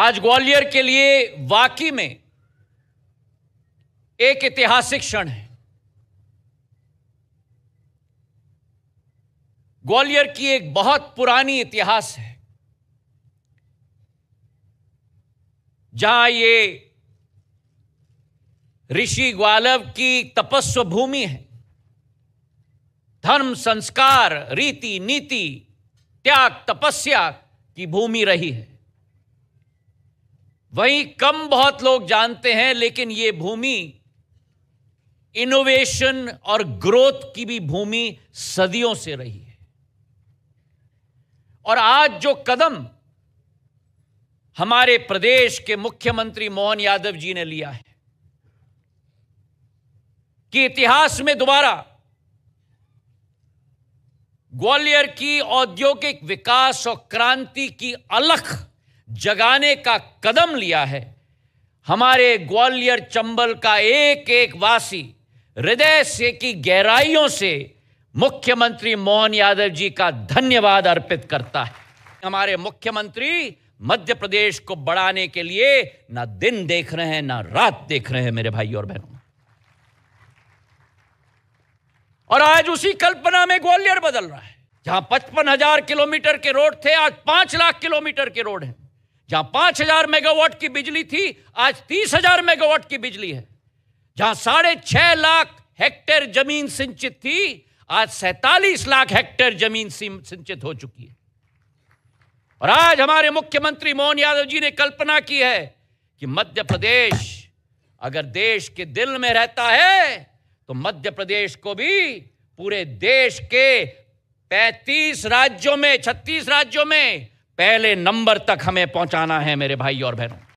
आज ग्वालियर के लिए वाकई में एक ऐतिहासिक क्षण है ग्वालियर की एक बहुत पुरानी इतिहास है जहां ये ऋषि ग्वालव की तपस्व भूमि है धर्म संस्कार रीति नीति त्याग तपस्या की भूमि रही है वहीं कम बहुत लोग जानते हैं लेकिन ये भूमि इनोवेशन और ग्रोथ की भी भूमि सदियों से रही है और आज जो कदम हमारे प्रदेश के मुख्यमंत्री मोहन यादव जी ने लिया है कि इतिहास में दोबारा ग्वालियर की औद्योगिक विकास और क्रांति की अलख जगाने का कदम लिया है हमारे ग्वालियर चंबल का एक एक वासी हृदय से की गहराइयों से मुख्यमंत्री मोहन यादव जी का धन्यवाद अर्पित करता है हमारे मुख्यमंत्री मध्य प्रदेश को बढ़ाने के लिए ना दिन देख रहे हैं ना रात देख रहे हैं मेरे भाई और बहनों और आज उसी कल्पना में ग्वालियर बदल रहा है जहां पचपन हजार किलोमीटर के रोड थे आज पांच लाख किलोमीटर के रोड हैं जहां पांच हजार मेगावाट की बिजली थी आज तीस हजार मेगावाट की बिजली है जहां साढ़े छह लाख हेक्टेयर जमीन सिंचित थी आज सैतालीस लाख हेक्टेयर जमीन सिंचित हो चुकी है और आज हमारे मुख्यमंत्री मोहन यादव जी ने कल्पना की है कि मध्य प्रदेश अगर देश के दिल में रहता है तो मध्य प्रदेश को भी पूरे देश के 35 राज्यों में 36 राज्यों में पहले नंबर तक हमें पहुंचाना है मेरे भाई और बहनों